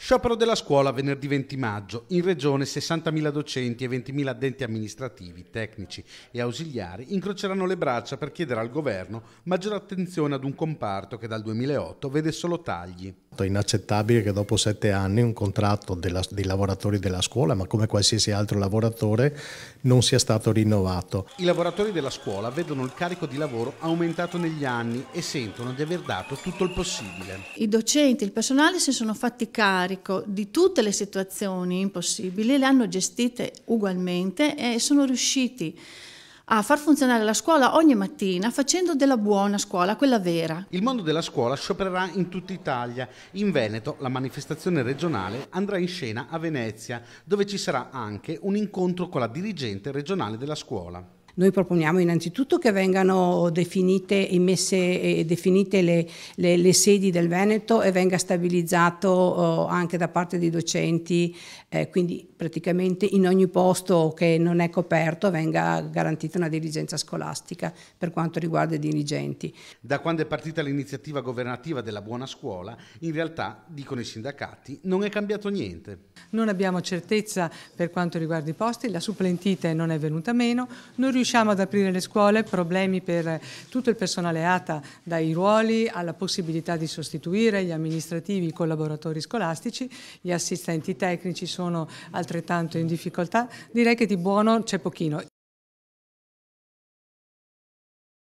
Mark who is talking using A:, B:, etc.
A: Sciopero della scuola venerdì 20 maggio, in regione 60.000 docenti e 20.000 addetti amministrativi, tecnici e ausiliari incroceranno le braccia per chiedere al governo maggiore attenzione ad un comparto che dal 2008 vede solo tagli.
B: È inaccettabile che dopo sette anni un contratto della, dei lavoratori della scuola, ma come qualsiasi altro lavoratore, non sia stato rinnovato.
A: I lavoratori della scuola vedono il carico di lavoro aumentato negli anni e sentono di aver dato tutto il possibile.
C: I docenti, il personale si sono fatti carico carico di tutte le situazioni impossibili, le hanno gestite ugualmente e sono riusciti a far funzionare la scuola ogni mattina facendo della buona scuola, quella vera.
A: Il mondo della scuola sciopererà in tutta Italia. In Veneto la manifestazione regionale andrà in scena a Venezia, dove ci sarà anche un incontro con la dirigente regionale della scuola.
D: Noi proponiamo innanzitutto che vengano definite e messe e definite le, le, le, sedi del Veneto e venga stabilizzato eh, anche da parte dei docenti, eh, quindi praticamente in ogni posto che non è coperto venga garantita una dirigenza scolastica per quanto riguarda i dirigenti.
A: Da quando è partita l'iniziativa governativa della buona scuola, in realtà, dicono i sindacati, non è cambiato niente.
E: Non abbiamo certezza per quanto riguarda i posti, la supplentita non è venuta meno, non riusciamo riusciamo ad aprire le scuole, problemi per tutto il personale ATA, dai ruoli alla possibilità di sostituire gli amministrativi, i collaboratori scolastici, gli assistenti tecnici sono altrettanto in difficoltà. Direi che di buono c'è pochino.